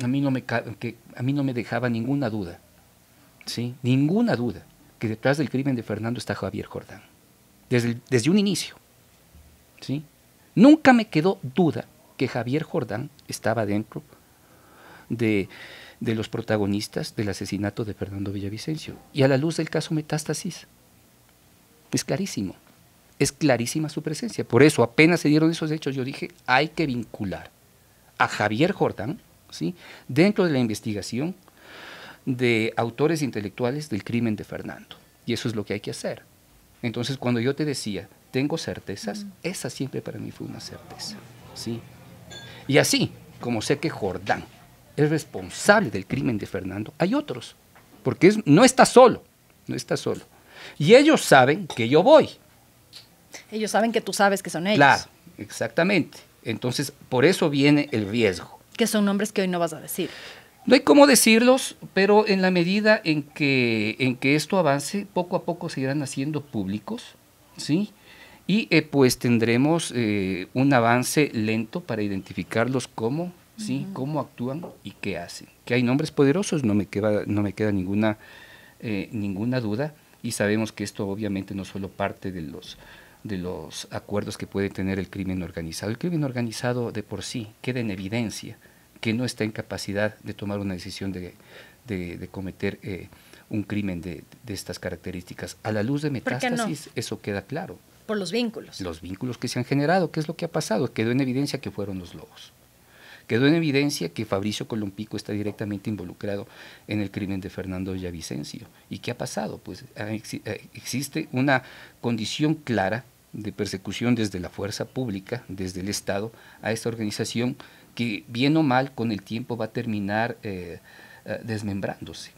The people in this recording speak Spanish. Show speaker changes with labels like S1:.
S1: a mí no me, que a mí no me dejaba ninguna duda, ¿sí? ninguna duda, que detrás del crimen de Fernando está Javier Jordán, desde, desde un inicio. ¿sí? Nunca me quedó duda que Javier Jordán estaba dentro de, de los protagonistas del asesinato de Fernando Villavicencio. Y a la luz del caso Metástasis, es clarísimo, es clarísima su presencia. Por eso apenas se dieron esos hechos, yo dije, hay que vincular a Javier Jordán dentro de la investigación de autores intelectuales del crimen de Fernando. Y eso es lo que hay que hacer. Entonces, cuando yo te decía, tengo certezas, esa siempre para mí fue una certeza. ¿sí? Y así, como sé que Jordán es responsable del crimen de Fernando, hay otros, porque es, no está solo, no está solo. Y ellos saben que yo voy. Ellos saben que tú sabes que son ellos. Claro, exactamente. Entonces, por eso viene el riesgo. Que son nombres que hoy no vas a decir. No hay cómo decirlos, pero en la medida en que, en que esto avance, poco a poco se irán haciendo públicos, ¿sí? Y eh, pues tendremos eh, un avance lento para identificarlos cómo ¿sí? Cómo actúan y qué hacen. Que hay nombres poderosos, no me queda, no me queda ninguna, eh, ninguna duda. Y sabemos que esto obviamente no es solo parte de los, de los acuerdos que puede tener el crimen organizado. El crimen organizado de por sí queda en evidencia que no está en capacidad de tomar una decisión de, cometer eh, un crimen de, estas características. A la luz de metástasis, eso queda claro. Por los vínculos. Los vínculos que se han generado, ¿qué es lo que ha pasado? Quedó en evidencia que fueron los lobos. Quedó en evidencia que Fabricio Colompico está directamente involucrado en el crimen de Fernando Yavicencio. ¿Y qué ha pasado? Pues ah, ah, existe una condición clara de persecución desde la fuerza pública, desde el Estado, a esta organización que bien o mal con el tiempo va a terminar eh, eh, desmembrándose.